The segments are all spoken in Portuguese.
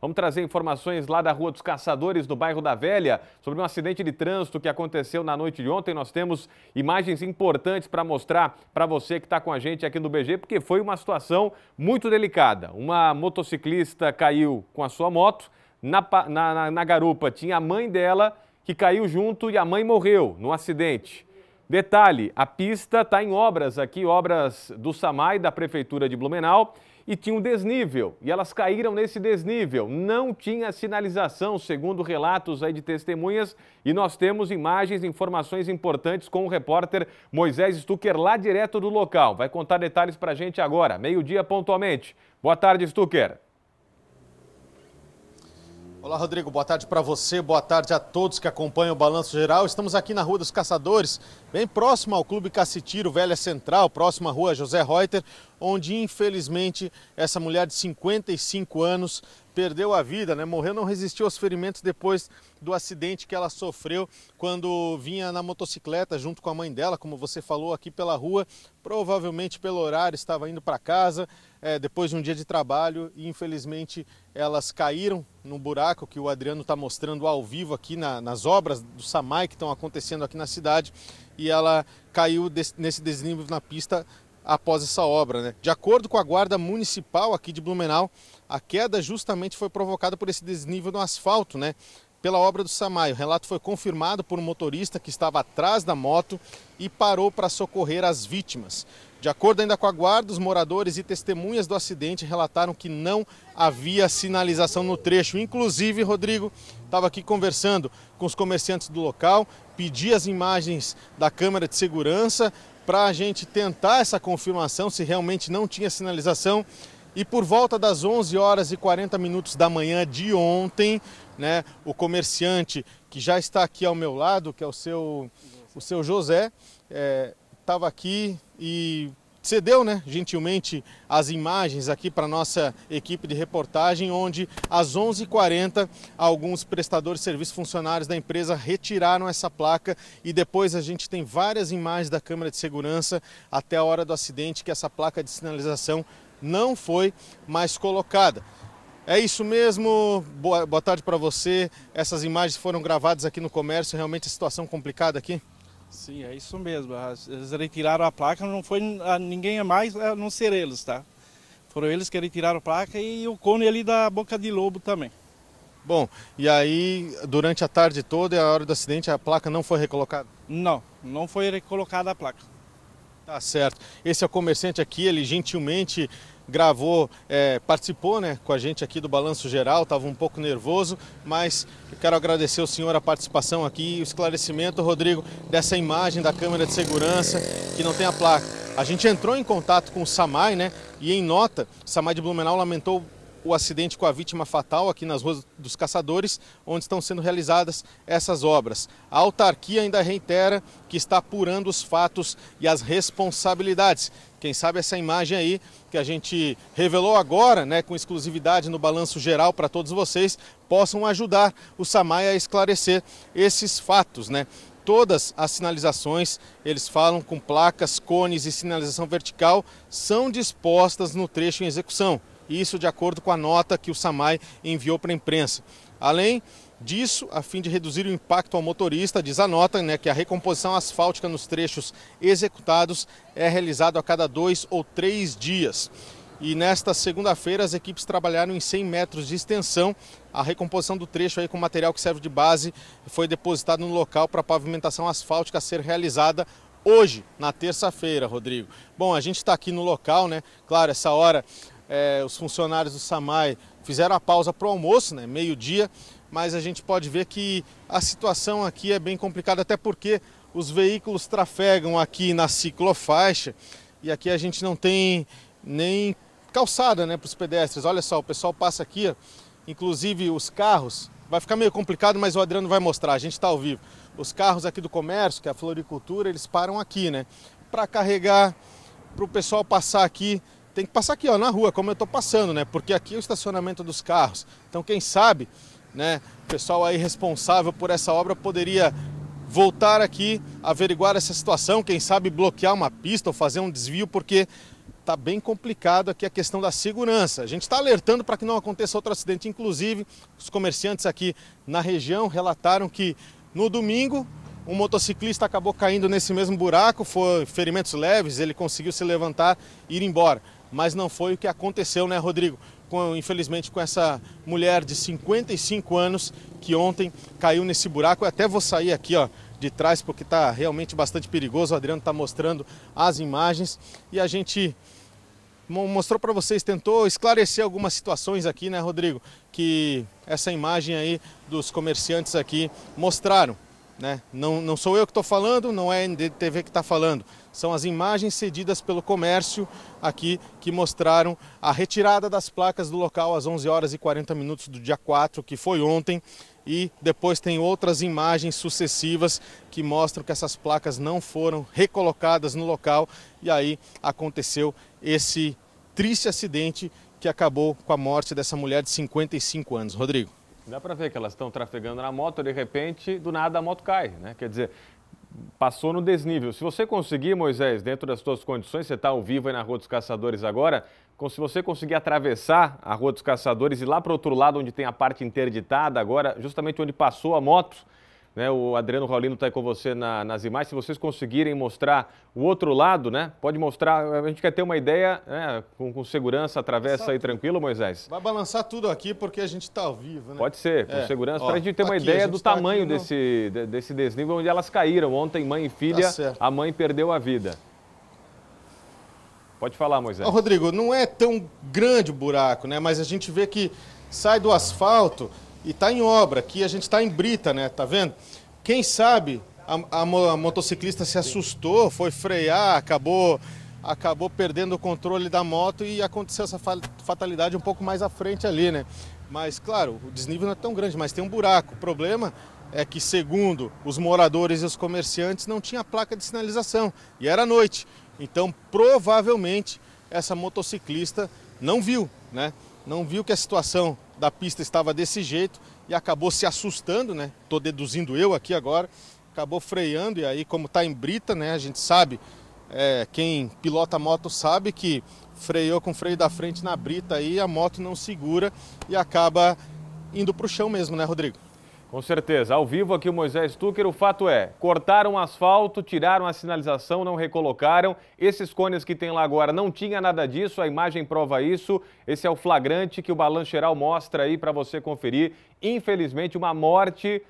Vamos trazer informações lá da Rua dos Caçadores, no bairro da Velha, sobre um acidente de trânsito que aconteceu na noite de ontem. Nós temos imagens importantes para mostrar para você que está com a gente aqui no BG, porque foi uma situação muito delicada. Uma motociclista caiu com a sua moto, na, na, na garupa tinha a mãe dela que caiu junto e a mãe morreu no acidente. Detalhe, a pista está em obras aqui, obras do SAMAI, da Prefeitura de Blumenau, e tinha um desnível, e elas caíram nesse desnível. Não tinha sinalização, segundo relatos aí de testemunhas, e nós temos imagens, informações importantes com o repórter Moisés Stucker lá direto do local. Vai contar detalhes para a gente agora, meio-dia pontualmente. Boa tarde, Stucker. Olá, Rodrigo. Boa tarde para você, boa tarde a todos que acompanham o Balanço Geral. Estamos aqui na Rua dos Caçadores, bem próximo ao Clube Cacitiro Velha Central, próxima à Rua José Reuter, onde infelizmente essa mulher de 55 anos perdeu a vida, né? Morreu, não resistiu aos ferimentos depois do acidente que ela sofreu quando vinha na motocicleta junto com a mãe dela, como você falou aqui pela rua, provavelmente pelo horário estava indo para casa é, depois de um dia de trabalho e infelizmente elas caíram no buraco que o Adriano está mostrando ao vivo aqui na, nas obras do Samai que estão acontecendo aqui na cidade e ela caiu desse, nesse desnível na pista após essa obra. Né? De acordo com a guarda municipal aqui de Blumenau, a queda justamente foi provocada por esse desnível no asfalto, né? pela obra do Samaio. O relato foi confirmado por um motorista que estava atrás da moto e parou para socorrer as vítimas. De acordo ainda com a guarda, os moradores e testemunhas do acidente relataram que não havia sinalização no trecho. Inclusive, Rodrigo estava aqui conversando com os comerciantes do local, pedi as imagens da câmera de segurança, para a gente tentar essa confirmação se realmente não tinha sinalização. E por volta das 11 horas e 40 minutos da manhã de ontem, né, o comerciante que já está aqui ao meu lado, que é o seu, o seu José, estava eh, é, aqui e cedeu, né, gentilmente, as imagens aqui para nossa equipe de reportagem, onde às 11h40 alguns prestadores de serviços funcionários da empresa retiraram essa placa e depois a gente tem várias imagens da câmera de segurança até a hora do acidente que essa placa de sinalização não foi mais colocada. É isso mesmo, boa, boa tarde para você. Essas imagens foram gravadas aqui no comércio, realmente a situação complicada aqui? Sim, é isso mesmo. Eles retiraram a placa, não foi a ah, ninguém é mais, é, a não ser eles, tá? Foram eles que retiraram a placa e o cone ali da boca de lobo também. Bom, e aí durante a tarde toda e a hora do acidente a placa não foi recolocada? Não, não foi recolocada a placa. Tá certo. Esse é o comerciante aqui, ele gentilmente gravou, é, participou né, com a gente aqui do Balanço Geral, estava um pouco nervoso, mas quero agradecer ao senhor a participação aqui e o esclarecimento, Rodrigo, dessa imagem da câmera de segurança que não tem a placa. A gente entrou em contato com o SAMAI, né? E em nota, o SAMAI de Blumenau lamentou o acidente com a vítima fatal aqui nas ruas dos Caçadores, onde estão sendo realizadas essas obras. A autarquia ainda reitera que está apurando os fatos e as responsabilidades. Quem sabe essa imagem aí que a gente revelou agora, né, com exclusividade no balanço geral para todos vocês, possam ajudar o SAMAI a esclarecer esses fatos, né? todas as sinalizações, eles falam com placas, cones e sinalização vertical, são dispostas no trecho em execução isso de acordo com a nota que o SAMAI enviou para a imprensa. Além disso, a fim de reduzir o impacto ao motorista, diz a nota né, que a recomposição asfáltica nos trechos executados é realizada a cada dois ou três dias. E nesta segunda-feira, as equipes trabalharam em 100 metros de extensão. A recomposição do trecho aí com material que serve de base foi depositado no local para a pavimentação asfáltica ser realizada hoje, na terça-feira, Rodrigo. Bom, a gente está aqui no local, né? Claro, essa hora é, os funcionários do SAMAI fizeram a pausa para o almoço, né, meio-dia, mas a gente pode ver que a situação aqui é bem complicada, até porque os veículos trafegam aqui na ciclofaixa e aqui a gente não tem nem calçada né, para os pedestres. Olha só, o pessoal passa aqui, inclusive os carros. Vai ficar meio complicado, mas o Adriano vai mostrar, a gente está ao vivo. Os carros aqui do comércio, que é a floricultura, eles param aqui, né? Para carregar, para o pessoal passar aqui tem que passar aqui ó, na rua, como eu estou passando, né? Porque aqui é o estacionamento dos carros. Então, quem sabe, né, o pessoal aí responsável por essa obra poderia voltar aqui, averiguar essa situação, quem sabe bloquear uma pista ou fazer um desvio, porque está bem complicado aqui a questão da segurança. A gente está alertando para que não aconteça outro acidente. Inclusive, os comerciantes aqui na região relataram que no domingo um motociclista acabou caindo nesse mesmo buraco, foi ferimentos leves, ele conseguiu se levantar e ir embora mas não foi o que aconteceu, né, Rodrigo? Com, infelizmente, com essa mulher de 55 anos que ontem caiu nesse buraco. Eu até vou sair aqui, ó, de trás, porque está realmente bastante perigoso. O Adriano está mostrando as imagens e a gente mostrou para vocês, tentou esclarecer algumas situações aqui, né, Rodrigo? Que essa imagem aí dos comerciantes aqui mostraram. Né? Não, não sou eu que estou falando, não é a NDTV que está falando. São as imagens cedidas pelo comércio aqui que mostraram a retirada das placas do local às 11 horas e 40 minutos do dia 4, que foi ontem. E depois tem outras imagens sucessivas que mostram que essas placas não foram recolocadas no local. E aí aconteceu esse triste acidente que acabou com a morte dessa mulher de 55 anos. Rodrigo. Dá para ver que elas estão trafegando na moto, de repente, do nada a moto cai, né? Quer dizer, passou no desnível. Se você conseguir, Moisés, dentro das suas condições, você está ao vivo aí na Rua dos Caçadores agora, se você conseguir atravessar a Rua dos Caçadores e lá para o outro lado, onde tem a parte interditada agora, justamente onde passou a moto, né? O Adriano Raulino está aí com você na, nas imagens. Se vocês conseguirem mostrar o outro lado, né? pode mostrar. A gente quer ter uma ideia né? com, com segurança. Atravessa Essa... aí tranquilo, Moisés. Vai balançar tudo aqui porque a gente está ao vivo. Né? Pode ser, com é. segurança. Para a gente ter uma ideia do tá tamanho aqui, desse, desse desnível onde elas caíram. Ontem, mãe e tá filha, tá a mãe perdeu a vida. Pode falar, Moisés. Ô, Rodrigo, não é tão grande o buraco, né? Mas a gente vê que sai do asfalto e está em obra. Aqui a gente está em Brita, né? Tá vendo? Quem sabe a, a, a motociclista se assustou, foi frear, acabou acabou perdendo o controle da moto e aconteceu essa fatalidade um pouco mais à frente ali, né? Mas claro, o desnível não é tão grande, mas tem um buraco. O problema é que, segundo os moradores e os comerciantes, não tinha placa de sinalização e era noite. Então, provavelmente, essa motociclista não viu, né? Não viu que a situação da pista estava desse jeito e acabou se assustando, né? Tô deduzindo eu aqui agora, acabou freando e aí como está em brita, né? A gente sabe, é, quem pilota moto sabe que freou com o freio da frente na brita aí a moto não segura e acaba indo para o chão mesmo, né, Rodrigo? Com certeza. Ao vivo aqui o Moisés Tucker, o fato é, cortaram o asfalto, tiraram a sinalização, não recolocaram. Esses cones que tem lá agora não tinha nada disso, a imagem prova isso. Esse é o flagrante que o Balanço Geral mostra aí para você conferir. Infelizmente, uma morte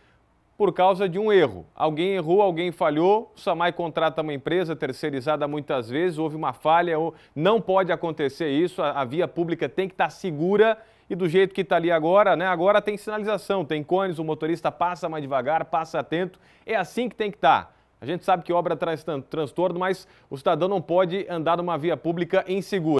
por causa de um erro. Alguém errou, alguém falhou, o Samai contrata uma empresa terceirizada muitas vezes, houve uma falha, não pode acontecer isso, a via pública tem que estar tá segura e do jeito que está ali agora, né? Agora tem sinalização, tem cones, o motorista passa mais devagar, passa atento. É assim que tem que estar. Tá. A gente sabe que obra traz transtorno, mas o cidadão não pode andar numa via pública insegura.